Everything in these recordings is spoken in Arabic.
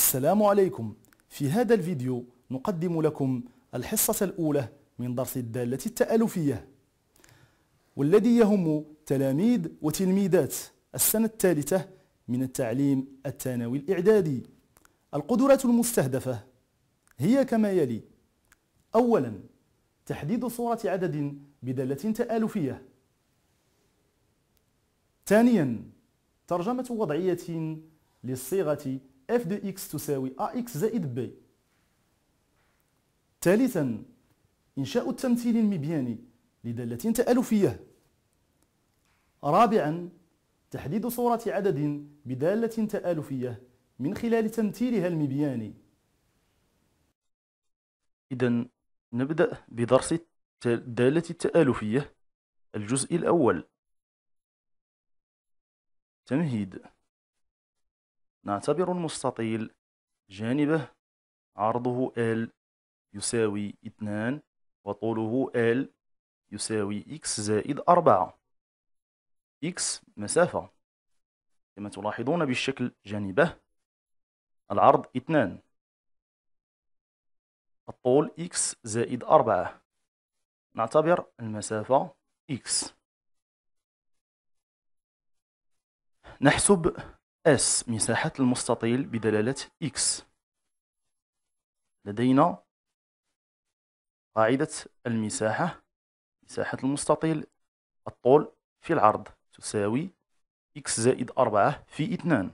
السلام عليكم في هذا الفيديو نقدم لكم الحصة الأولى من درس الدالة التألفية والذي يهم تلاميذ وتلميذات السنة الثالثة من التعليم الثانوي الإعدادي القدرات المستهدفة هي كما يلي أولا تحديد صورة عدد بدالة تآلفية ثانيا ترجمة وضعية للصيغة اف دي اكس تساوي ا اكس زائد ب ثالثا انشاء التمثيل المبياني لدالة تألفية رابعا تحديد صورة عدد بدالة تآلفية من خلال تمثيلها المبياني إذا نبدأ بدرس الدالة التآلفية الجزء الأول تمهيد نعتبر المستطيل جانبه عرضه L يساوي 2 وطوله L يساوي x زائد 4 x مسافة كما تلاحظون بالشكل جانبه العرض 2 الطول x زائد 4 نعتبر المسافة x نحسب S مساحة المستطيل بدلالة X لدينا قاعدة المساحة مساحة المستطيل الطول في العرض تساوي x زائد 4 في 2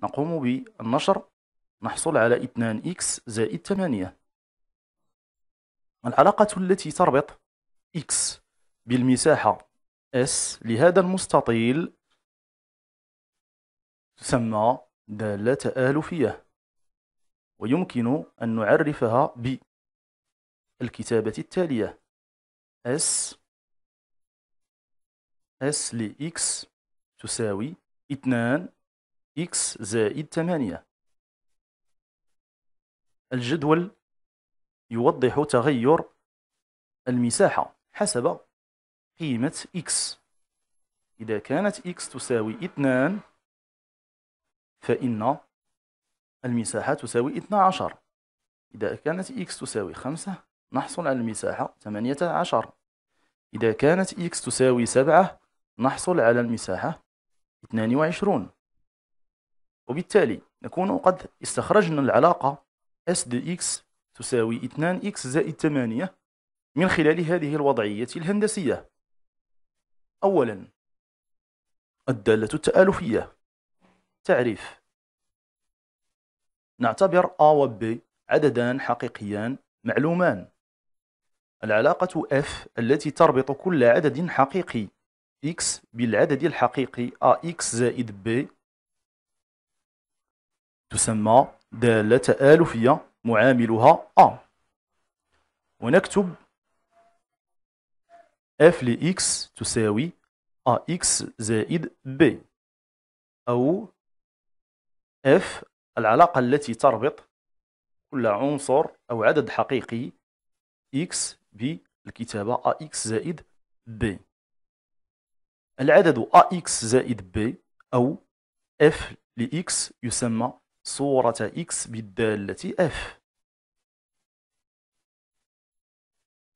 نقوم بالنشر نحصل على 2x زائد 8 العلاقة التي تربط x بالمساحة s لهذا المستطيل تسمى دالة تآلفية ويمكن أن نعرفها بالكتابة التالية S S ل X تساوي 2 X زائد 8 الجدول يوضح تغير المساحة حسب قيمة X إذا كانت X تساوي 2 فإن المساحة تساوي 12 إذا كانت x تساوي 5 نحصل على المساحة 18 إذا كانت x تساوي 7 نحصل على المساحة 22 وبالتالي نكون قد استخرجنا العلاقة s د x تساوي 2x زائد 8 من خلال هذه الوضعية الهندسية أولا الدالة التآلفية تعريف نعتبر A و B عددان حقيقيان معلومان العلاقة F التي تربط كل عدد حقيقي X بالعدد الحقيقي AX زائد B تسمى دالة آلفية معاملها A ونكتب F لX تساوي AX زائد B أو F العلاقة التي تربط كل عنصر أو عدد حقيقي X بالكتابة AX زائد B العدد AX زائد B أو F لX يسمى صورة X بالدالة F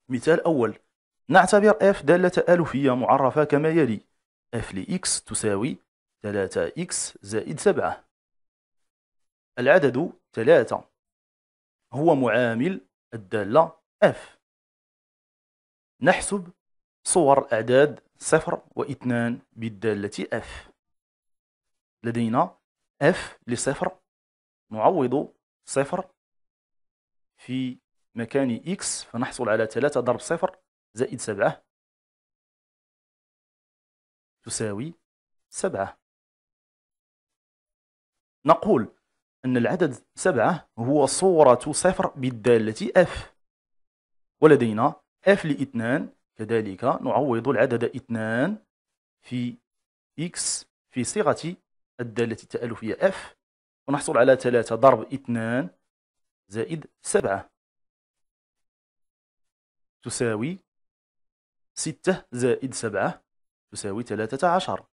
مثال أول نعتبر F دالة ألفية معرفة كما يلي F لX تساوي 3X زائد 7 العدد ثلاثة هو معامل الدالة F نحسب صور الأعداد صفر واثنان بالدالة F لدينا F لصفر نعوض صفر في مكان X فنحصل على ثلاثة ضرب صفر زائد سبعة تساوي سبعة نقول أن العدد سبعة هو صورة صفر بالدالة F ولدينا F لإثنان كذلك نعوض العدد إثنان في X في صيغة الدالة التألفية F ونحصل على ثلاثة ضرب إثنان زائد سبعة تساوي ستة زائد سبعة تساوي ثلاثة عشر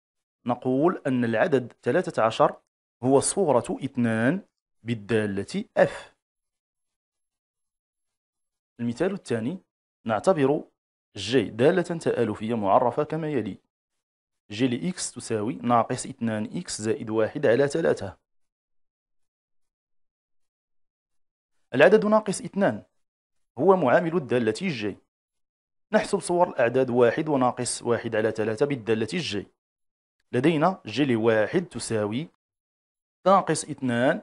نقول أن العدد ثلاثة عشر هو صورة اثنان بالدالة F المثال الثاني نعتبر j دالة تآلفية معرفة كما يلي j لx تساوي ناقص 2x زائد 1 على 3 العدد ناقص 2 هو معامل الدالة j نحسب صور الأعداد 1 وناقص 1 على 3 بالدالة j لدينا j لواحد تساوي ناقص اثنان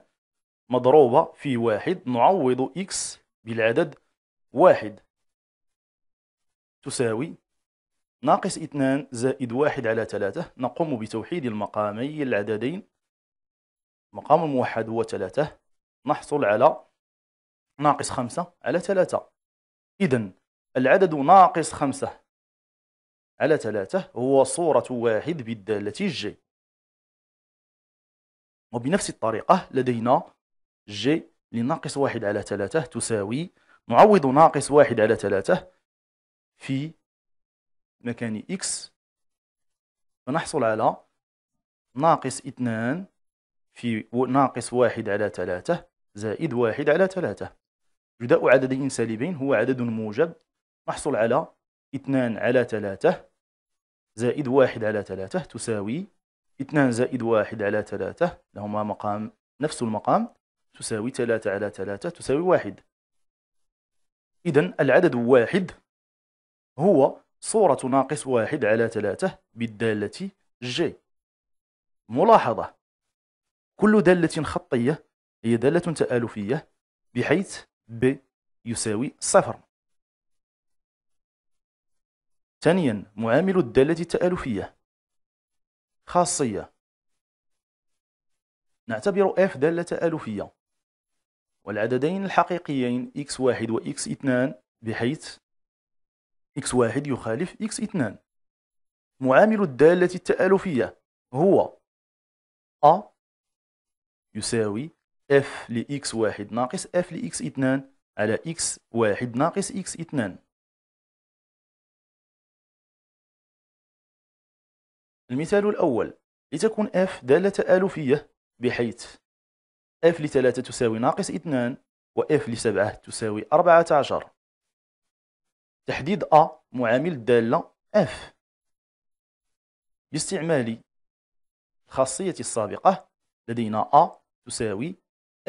مضروبة في واحد نعوض إكس بالعدد واحد تساوي ناقص اثنان زائد واحد على ثلاثة نقوم بتوحيد المقامي العددين مقام الموحد هو ثلاثة نحصل على ناقص خمسة على ثلاثة إذا العدد ناقص خمسة على ثلاثة هو صورة واحد بالدالة الجي وبنفس الطريقة لدينا جي لناقص واحد على ثلاثة تساوي نعوض ناقص واحد على ثلاثة في مكان إكس فنحصل على ناقص اثنان في ناقص واحد على ثلاثة زائد واحد على ثلاثة جداء عددين سالبين هو عدد موجب نحصل على اثنان على ثلاثة زائد واحد على ثلاثة تساوي 2 زائد 1 على 3 لهما مقام نفس المقام تساوي 3 على 3 تساوي 1 إذا العدد 1 هو صورة ناقص 1 على 3 بالدالة جي ملاحظة كل دالة خطية هي دالة تآلفية بحيث ب يساوي صفر ثانيا معامل الدالة التآلفية خاصية نعتبر f دالة ألفية والعددين الحقيقيين x1 و x2 بحيث x1 يخالف x2 معامل الدالة التآلفية هو a يساوي f لx1 ناقص f لx2 على x1 ناقص x2 المثال الأول لتكون f دالة آلوفية بحيث f لثلاثة تساوي ناقص اثنان و f لسبعة تساوي أربعة عشر تحديد a معامل الدالة f باستعمال الخاصية السابقة لدينا a تساوي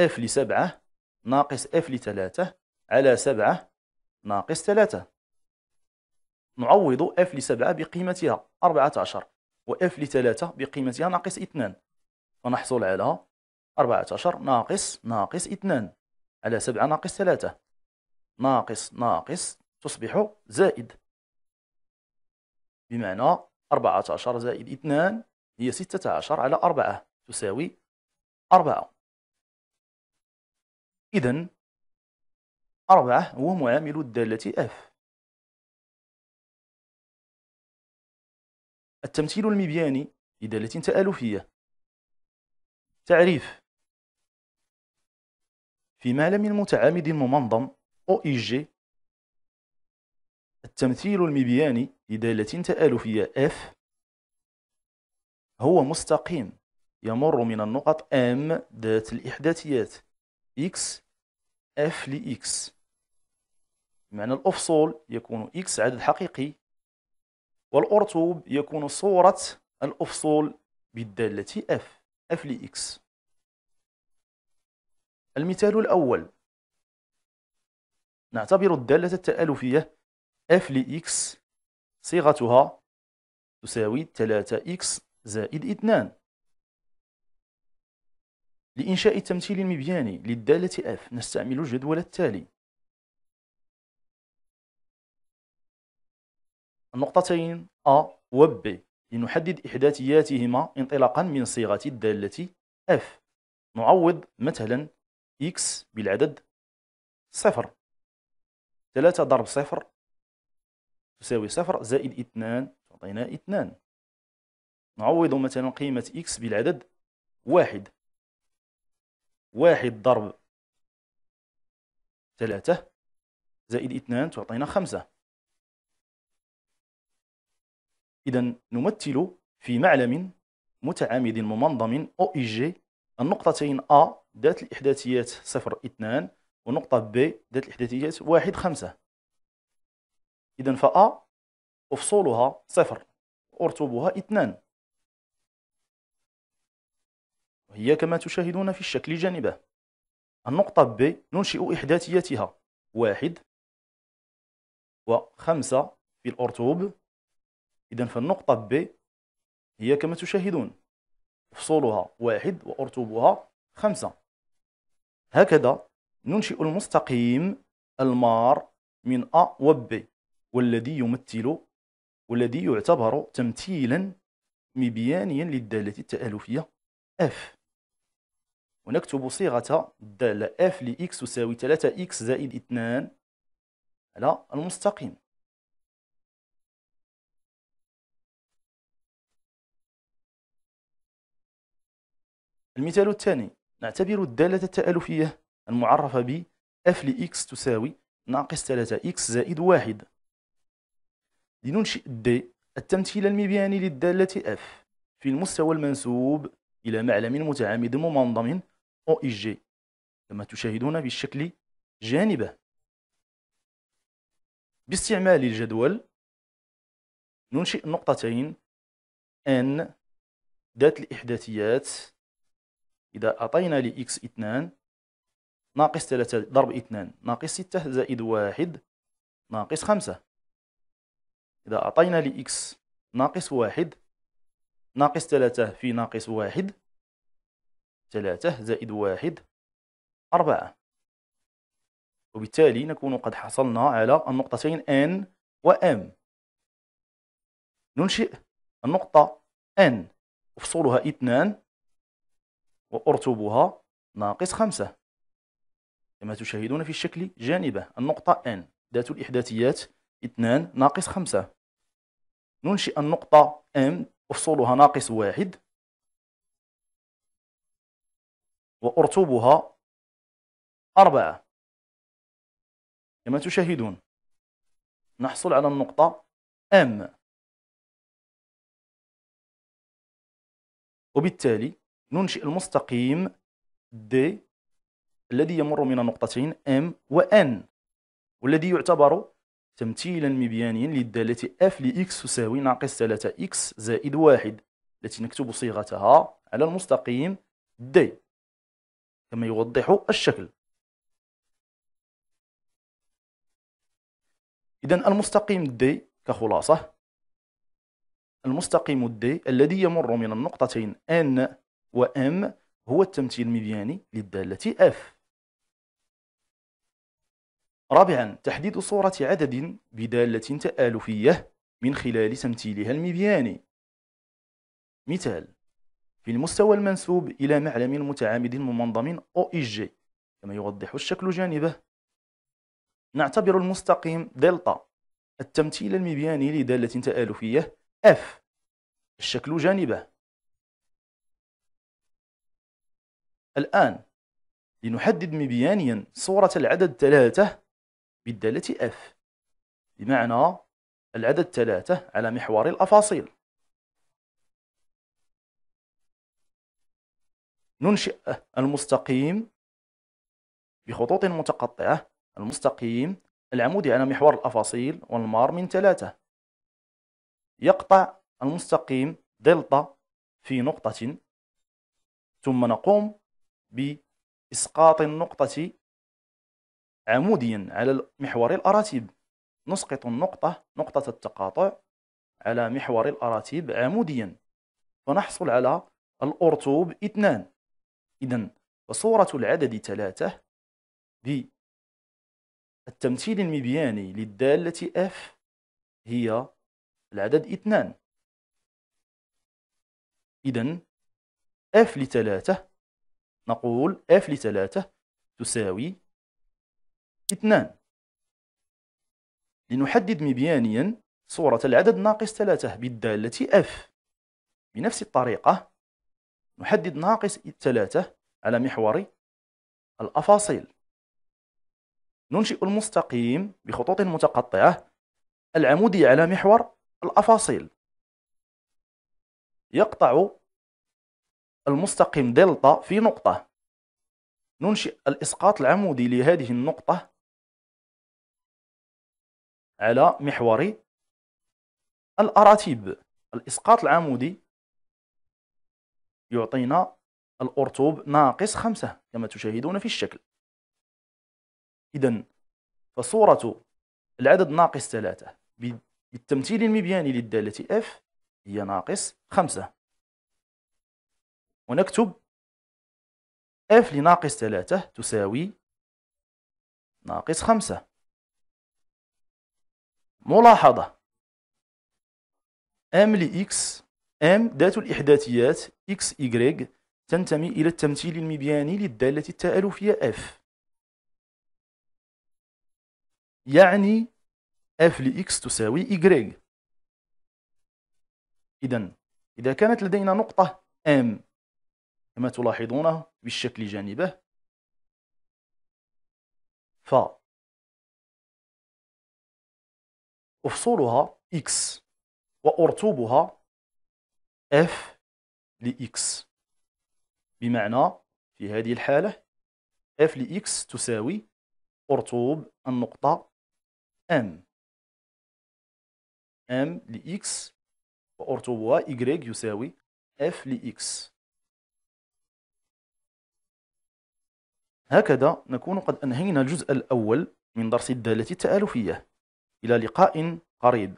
f لسبعة ناقص f لثلاثة على سبعة ناقص ثلاثة نعوض f لسبعة بقيمتها أربعة عشر واف لثلاثة بقيمتها ناقص اثنان فنحصل على 14 ناقص ناقص اثنان على 7 ناقص 3 ناقص ناقص تصبح زائد بمعنى 14 زائد 2 هي 16 على 4 تساوي 4 إذن 4 هو معامل الدالة F التمثيل المبياني لدالة تآلفية تعريف في معلم متعامد ممنظم OEG التمثيل المبياني لدالة تآلفية F هو مستقيم يمر من النقط M ذات الإحداثيات X F X معنى الأفصول يكون X عدد حقيقي والأرطوب يكون صورة الأفصول بالدالة F اف X المثال الأول نعتبر الدالة التآلفية اف X صيغتها تساوي 3x زائد 2 لإنشاء التمثيل المبياني للدالة f نستعمل الجدول التالي النقطتين A و B لنحدد إحداثياتهما انطلاقا من صيغة الدالة F نعوض مثلا X بالعدد صفر 3 ضرب صفر تساوي صفر زائد اثنان تعطينا اثنان نعوض مثلا قيمة X بالعدد واحد واحد ضرب ثلاثة زائد اثنان تعطينا خمسة إذا نمثل في معلم متعامد ممنظم أو إي جي النقطتين أ ذات الإحداثيات صفر اثنان ونقطة ب ذات الإحداثيات واحد خمسة إذا فأ أفصولها صفر أرتبها اثنان وهي كما تشاهدون في الشكل جانبه النقطة ب ننشئ إحداثياتها واحد وخمسة في الأرتوب إذا فالنقطة ب هي كما تشاهدون فصولها واحد وأرتبها خمسة هكذا ننشئ المستقيم المار من أ ب والذي يمثل والذي يعتبر تمثيلا مبيانيا للدالة التآلفية F ونكتب صيغة الدالة F لإكس تساوي 3 إكس زائد 2 على المستقيم المثال الثاني نعتبر الدالة التألفية المعرفة ب f x تساوي ناقص 3x زائد 1 لننشئ د التمثيل المبياني للدالة f في المستوى المنسوب إلى معلم متعامد اي OEG كما تشاهدون بالشكل جانبه باستعمال الجدول ننشئ نقطتين N ذات الإحداثيات إذا أعطينا لـ x 2 ناقص 3 ضرب 2 ناقص 6 زائد 1 ناقص 5 إذا أعطينا لـ x ناقص 1 ناقص 3 في ناقص 1 3 زائد 1 4 وبالتالي نكون قد حصلنا على النقطتين N و M ننشئ النقطة N أفصلها 2 وأرتبها ناقص خمسة كما تشاهدون في الشكل جانبه النقطة N ذات الإحداثيات 2 ناقص 5 ننشئ النقطة M أفصولها ناقص 1 وأرتبها 4 كما تشاهدون نحصل على النقطة M وبالتالي ننشئ المستقيم D الذي يمر من النقطتين M و N والذي يعتبر تمثيلا مبيانيا للدالة F X تساوي ناقص 3 x زائد 1 التي نكتب صيغتها على المستقيم D كما يوضح الشكل إذا المستقيم D كخلاصة المستقيم D الذي يمر من النقطتين N وام هو التمثيل المبياني للدالة اف رابعا تحديد صورة عدد بدالة تآلفية من خلال تمثيلها المبياني مثال في المستوى المنسوب إلى معلم متعامد منضم OEG كما يوضح الشكل جانبه نعتبر المستقيم دلتا التمثيل المبياني لدالة تآلفية F الشكل جانبه الآن لنحدد مبيانيا صورة العدد ثلاثة بالدالة F بمعنى العدد ثلاثة على محور الأفاصيل ننشئ المستقيم بخطوط متقطعة المستقيم العمودي على محور الأفاصيل والمار من ثلاثة يقطع المستقيم دلتا في نقطة ثم نقوم بإسقاط النقطة عموديا على محور الأراتيب نسقط النقطة نقطة التقاطع على محور الأراتيب عموديا فنحصل على الأرطوب اثنان إذا فصورة العدد ثلاثة بالتمثيل المبياني للدالة F هي العدد اثنان إذا F لثلاثة نقول اف لثلاثة تساوي اثنان لنحدد مبيانيا صورة العدد ناقص ثلاثة بالدالة اف بنفس الطريقة نحدد ناقص ثلاثة على محور الأفاصيل ننشئ المستقيم بخطوط متقطعة العمودي على محور الأفاصيل يقطع المستقيم دلتا في نقطة ننشئ الإسقاط العمودي لهذه النقطة على محور الأراتيب الإسقاط العمودي يعطينا الأرتوب ناقص خمسة كما تشاهدون في الشكل إذا فصورة العدد ناقص ثلاثة بالتمثيل المبياني للدالة F هي ناقص خمسة ونكتب f لناقص ثلاثة تساوي ناقص خمسة ملاحظة m لx m ذات الإحداثيات x y تنتمي إلى التمثيل المبياني للدالة التآلفية f يعني f لx تساوي y إذا إذا كانت لدينا نقطة m كما تلاحظون بالشكل جانبه ف افصلها x وارتبها f لx بمعنى في هذه الحالة f لx تساوي ارتب النقطة m m لx وارتبها y يساوي f لx هكذا نكون قد أنهينا الجزء الأول من درس الدالة التآلفية إلى لقاء قريب